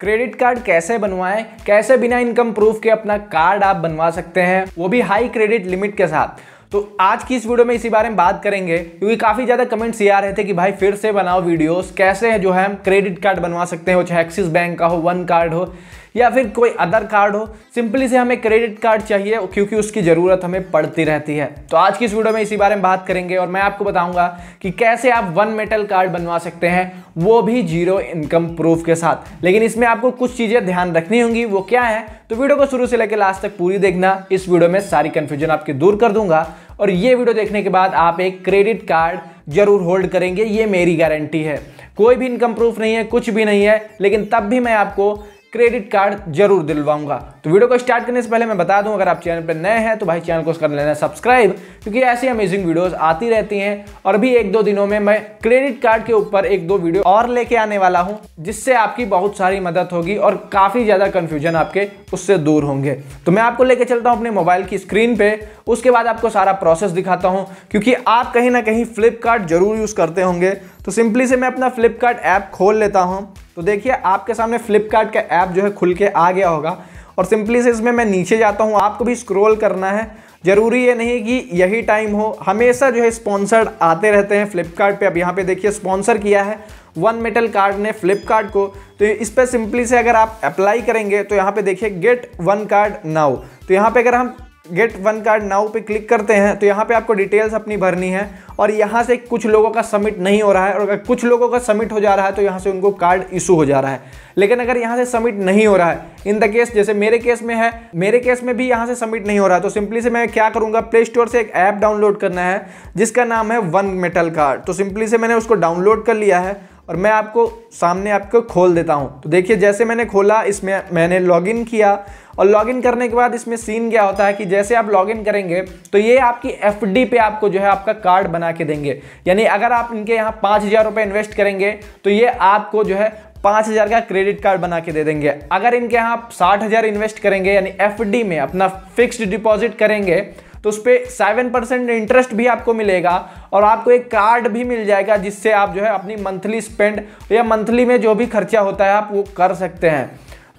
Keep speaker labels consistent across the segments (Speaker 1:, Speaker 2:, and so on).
Speaker 1: credit card कैसे बनवाएं कैसे बिना इनकम प्रूफ के अपना कार्ड आप बनवा सकते हैं वो भी हाई क्रेडिट लिमिट के साथ तो आज की इस वीडियो में इसी बारे में बात करेंगे क्योंकि काफ़ी ज़्यादा कमेंट्स ये आ रहे थे कि भाई फिर से बनाओ वीडियोस कैसे है जो है हम क्रेडिट कार्ड बनवा सकते हैं वो चाहे एक्सिस बैंक का हो वन कार्ड हो या फिर कोई अदर कार्ड हो सिंपली से हमें क्रेडिट कार्ड चाहिए क्योंकि उसकी ज़रूरत हमें पड़ती रहती है तो आज की इस वीडियो में इसी बारे में बात करेंगे और मैं आपको बताऊंगा कि कैसे आप वन मेटल कार्ड बनवा सकते हैं वो भी जीरो इनकम प्रूफ के साथ लेकिन इसमें आपको कुछ चीज़ें ध्यान रखनी होंगी वो क्या है तो वीडियो को शुरू से लेकर लास्ट तक पूरी देखना इस वीडियो में सारी कन्फ्यूजन आपकी दूर कर दूंगा और ये वीडियो देखने के बाद आप एक क्रेडिट कार्ड जरूर होल्ड करेंगे ये मेरी गारंटी है कोई भी इनकम प्रूफ नहीं है कुछ भी नहीं है लेकिन तब भी मैं आपको क्रेडिट कार्ड जरूर दिलवाऊंगा तो वीडियो को स्टार्ट करने से पहले मैं बता दूं अगर आप चैनल पर नए हैं तो भाई चैनल को कर लेना सब्सक्राइब क्योंकि ऐसी अमेजिंग वीडियोस आती रहती हैं और भी एक दो दिनों में मैं क्रेडिट कार्ड के ऊपर एक दो वीडियो और लेके आने वाला हूं जिससे आपकी बहुत सारी मदद होगी और काफ़ी ज़्यादा कन्फ्यूजन आपके उससे दूर होंगे तो मैं आपको लेके चलता हूँ अपने मोबाइल की स्क्रीन पर उसके बाद आपको सारा प्रोसेस दिखाता हूँ क्योंकि आप कहीं ना कहीं फ्लिपकार्ट जरूर यूज़ करते होंगे तो सिंपली से मैं अपना फ्लिपकार्ट ऐप खोल लेता हूँ तो देखिए आपके सामने फ्लिपकार्ट का ऐप जो है खुल के आ गया होगा और सिंपली से इसमें मैं नीचे जाता हूँ आपको भी स्क्रोल करना है ज़रूरी ये नहीं कि यही टाइम हो हमेशा जो है स्पॉन्सर्ड आते रहते हैं फ्लिपकार्ट पे अब यहाँ पे देखिए स्पॉन्सर किया है वन मेटल कार्ड ने फ्लिपकार्ट को तो इस पर सिंपली से अगर आप अप्लाई करेंगे तो यहाँ पे देखिए गेट वन कार्ड नाउ तो यहाँ पे अगर हम गेट वन कार्ड नाउ पे क्लिक करते हैं तो यहाँ पे आपको डिटेल्स अपनी भरनी है और यहाँ से कुछ लोगों का सबमिट नहीं हो रहा है और अगर कुछ लोगों का सबमिट हो जा रहा है तो यहाँ से उनको कार्ड इशू हो जा रहा है लेकिन अगर यहाँ से सबमिट नहीं हो रहा है इन द केस जैसे मेरे केस में है मेरे केस में भी यहाँ से सबमिट नहीं हो रहा है तो सिंपली से मैं क्या करूँगा प्ले स्टोर से एक ऐप डाउनलोड करना है जिसका नाम है वन मेटल कार्ड तो सिंपली से मैंने उसको डाउनलोड कर लिया है और मैं आपको सामने आपको खोल देता हूँ तो देखिए जैसे मैंने खोला इसमें मैंने लॉगिन किया और लॉगिन करने के बाद इसमें सीन क्या होता है कि जैसे आप लॉगिन करेंगे तो ये आपकी एफ पे आपको जो है आपका कार्ड बना के देंगे यानी अगर आप इनके यहाँ पाँच हज़ार रुपये इन्वेस्ट करेंगे तो ये आपको जो है पाँच हज़ार का क्रेडिट कार्ड बना के दे देंगे अगर इनके यहाँ आप साठ हज़ार इन्वेस्ट करेंगे यानी एफ में अपना फिक्स्ड डिपॉजिट करेंगे तो उस पर सेवन परसेंट इंटरेस्ट भी आपको मिलेगा और आपको एक कार्ड भी मिल जाएगा जिससे आप जो है अपनी मंथली स्पेंड या मंथली में जो भी खर्चा होता है आप वो कर सकते हैं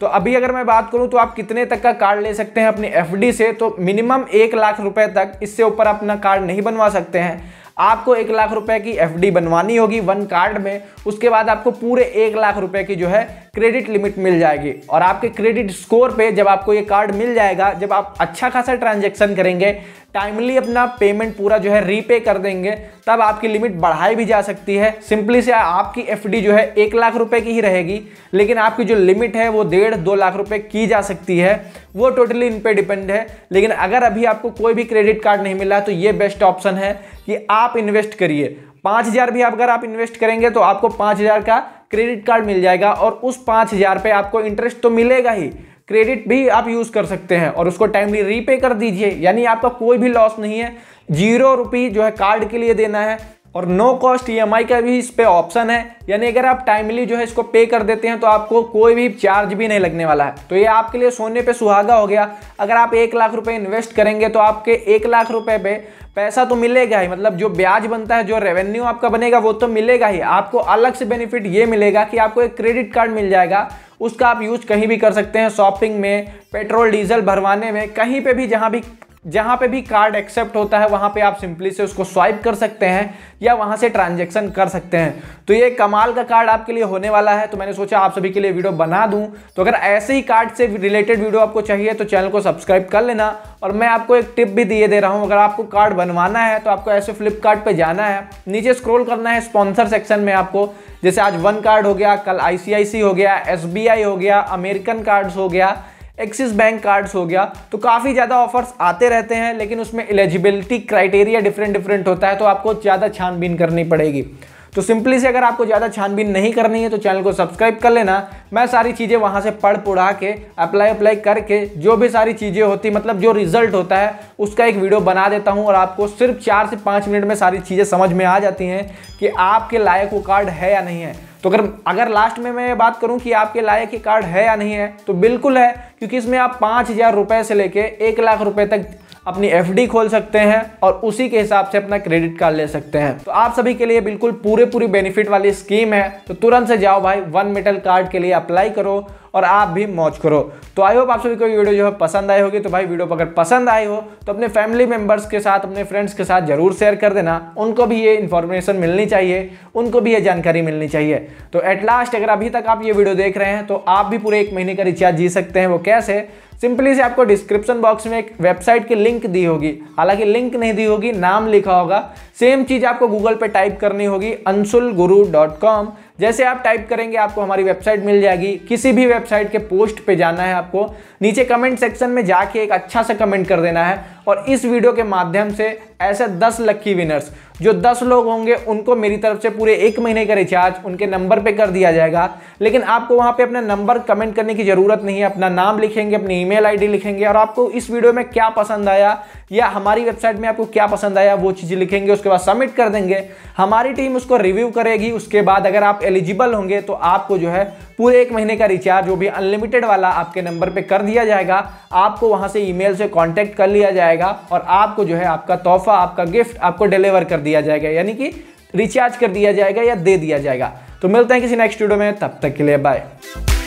Speaker 1: तो अभी अगर मैं बात करूं तो आप कितने तक का कार्ड ले सकते हैं अपनी एफ से तो मिनिमम एक लाख रुपए तक इससे ऊपर अपना कार्ड नहीं बनवा सकते हैं आपको एक लाख रुपए की एफडी बनवानी होगी वन कार्ड में उसके बाद आपको पूरे एक लाख रुपए की जो है क्रेडिट लिमिट मिल जाएगी और आपके क्रेडिट स्कोर पे जब आपको ये कार्ड मिल जाएगा जब आप अच्छा खासा ट्रांजेक्शन करेंगे टाइमली अपना पेमेंट पूरा जो है रीपे कर देंगे तब आपकी लिमिट बढ़ाई भी जा सकती है सिंपली से आपकी एफडी जो है एक लाख रुपए की ही रहेगी लेकिन आपकी जो लिमिट है वो डेढ़ दो लाख रुपए की जा सकती है वो टोटली इन पे डिपेंड है लेकिन अगर अभी आपको कोई भी क्रेडिट कार्ड नहीं मिला तो ये बेस्ट ऑप्शन है कि आप इन्वेस्ट करिए पाँच हज़ार भी अगर आप इन्वेस्ट करेंगे तो आपको पाँच हज़ार का क्रेडिट कार्ड मिल जाएगा और उस पाँच हज़ार पे आपको इंटरेस्ट तो मिलेगा ही क्रेडिट भी आप यूज़ कर सकते हैं और उसको टाइमली रीपे कर दीजिए यानी आपका कोई भी लॉस नहीं है जीरो रुपी जो है कार्ड के लिए देना है और नो कॉस्ट ई का भी इस पर ऑप्शन है यानी अगर आप टाइमली जो है इसको पे कर देते हैं तो आपको कोई भी चार्ज भी नहीं लगने वाला है तो ये आपके लिए सोने पे सुहागा हो गया अगर आप एक लाख रुपए इन्वेस्ट करेंगे तो आपके एक लाख रुपए पे पैसा तो मिलेगा ही मतलब जो ब्याज बनता है जो रेवेन्यू आपका बनेगा वो तो मिलेगा ही आपको अलग से बेनिफिट ये मिलेगा कि आपको एक क्रेडिट कार्ड मिल जाएगा उसका आप यूज कहीं भी कर सकते हैं शॉपिंग में पेट्रोल डीजल भरवाने में कहीं पे भी जहाँ भी जहां पे भी कार्ड एक्सेप्ट होता है वहां पे आप सिंपली से उसको स्वाइप कर सकते हैं या वहां से ट्रांजेक्शन कर सकते हैं तो ये कमाल का कार्ड आपके लिए होने वाला है तो मैंने सोचा आप सभी के लिए वीडियो बना दूं तो अगर ऐसे ही कार्ड से रिलेटेड वीडियो आपको चाहिए तो चैनल को सब्सक्राइब कर लेना और मैं आपको एक टिप भी दिए दे रहा हूँ अगर आपको कार्ड बनवाना है तो आपको ऐसे फ्लिपकार्ट जाना है नीचे स्क्रोल करना है स्पॉन्सर सेक्शन में आपको जैसे आज वन कार्ड हो गया कल आई हो गया एस हो गया अमेरिकन कार्ड्स हो गया एक्सिस बैंक कार्ड्स हो गया तो काफ़ी ज़्यादा ऑफर्स आते रहते हैं लेकिन उसमें एलिजिबिलिटी क्राइटेरिया डिफरेंट डिफरेंट होता है तो आपको ज़्यादा छानबीन करनी पड़ेगी तो सिंपली से अगर आपको ज़्यादा छानबीन नहीं करनी है तो चैनल को सब्सक्राइब कर लेना मैं सारी चीज़ें वहाँ से पढ़ पुढ़ा के अप्लाई अप्लाई करके जो भी सारी चीज़ें होती मतलब जो रिजल्ट होता है उसका एक वीडियो बना देता हूँ और आपको सिर्फ चार से पाँच मिनट में सारी चीज़ें समझ में आ जाती हैं कि आपके लायक वो कार्ड है या नहीं है तो अगर अगर लास्ट में मैं ये बात करूं कि आपके लायक ये कार्ड है या नहीं है तो बिल्कुल है क्योंकि इसमें आप पाँच हज़ार रुपये से लेके एक लाख रुपए तक अपनी एफडी खोल सकते हैं और उसी के हिसाब से अपना क्रेडिट कार्ड ले सकते हैं तो आप सभी के लिए बिल्कुल पूरे पूरी बेनिफिट वाली स्कीम है तो तुरंत से जाओ भाई वन मेटल कार्ड के लिए अप्लाई करो और आप भी मौज करो तो आई होप आप सभी को ये वीडियो जो है पसंद आई होगी तो भाई वीडियो अगर पसंद आई हो तो अपने फैमिली मेंबर्स के साथ अपने फ्रेंड्स के साथ जरूर शेयर कर देना उनको भी ये इन्फॉर्मेशन मिलनी चाहिए उनको भी ये जानकारी मिलनी चाहिए तो एट लास्ट अगर अभी तक आप ये वीडियो देख रहे हैं तो आप भी पूरे एक महीने का रिचार्ज जी सकते हैं वो कैसे सिंपली से आपको डिस्क्रिप्शन बॉक्स में एक वेबसाइट की लिंक दी होगी हालांकि लिंक नहीं दी होगी नाम लिखा होगा सेम चीज़ आपको गूगल पे टाइप करनी होगी अंशुल गुरु डॉट कॉम जैसे आप टाइप करेंगे आपको हमारी वेबसाइट मिल जाएगी किसी भी वेबसाइट के पोस्ट पे जाना है आपको नीचे कमेंट सेक्शन में जाके एक अच्छा सा कमेंट कर देना है और इस वीडियो के माध्यम से ऐसे 10 लक्की विनर्स जो 10 लोग होंगे उनको मेरी तरफ से पूरे एक महीने का रिचार्ज उनके नंबर पे कर दिया जाएगा लेकिन आपको वहाँ पे अपना नंबर कमेंट करने की ज़रूरत नहीं है अपना नाम लिखेंगे अपनी ईमेल आईडी लिखेंगे और आपको इस वीडियो में क्या पसंद आया या हमारी वेबसाइट में आपको क्या पसंद आया वो चीज़ लिखेंगे उसके बाद सबमिट कर देंगे हमारी टीम उसको रिव्यू करेगी उसके बाद अगर आप एलिजिबल होंगे तो आपको जो है पूरे एक महीने का रिचार्ज वो भी अनलिमिटेड वाला आपके नंबर पे कर दिया जाएगा आपको वहाँ से ईमेल से कांटेक्ट कर लिया जाएगा और आपको जो है आपका तोहफा आपका गिफ्ट आपको डिलीवर कर दिया जाएगा यानी कि रिचार्ज कर दिया जाएगा या दे दिया जाएगा तो मिलते हैं किसी नेक्स्ट वीडियो में तब तक के लिए बाय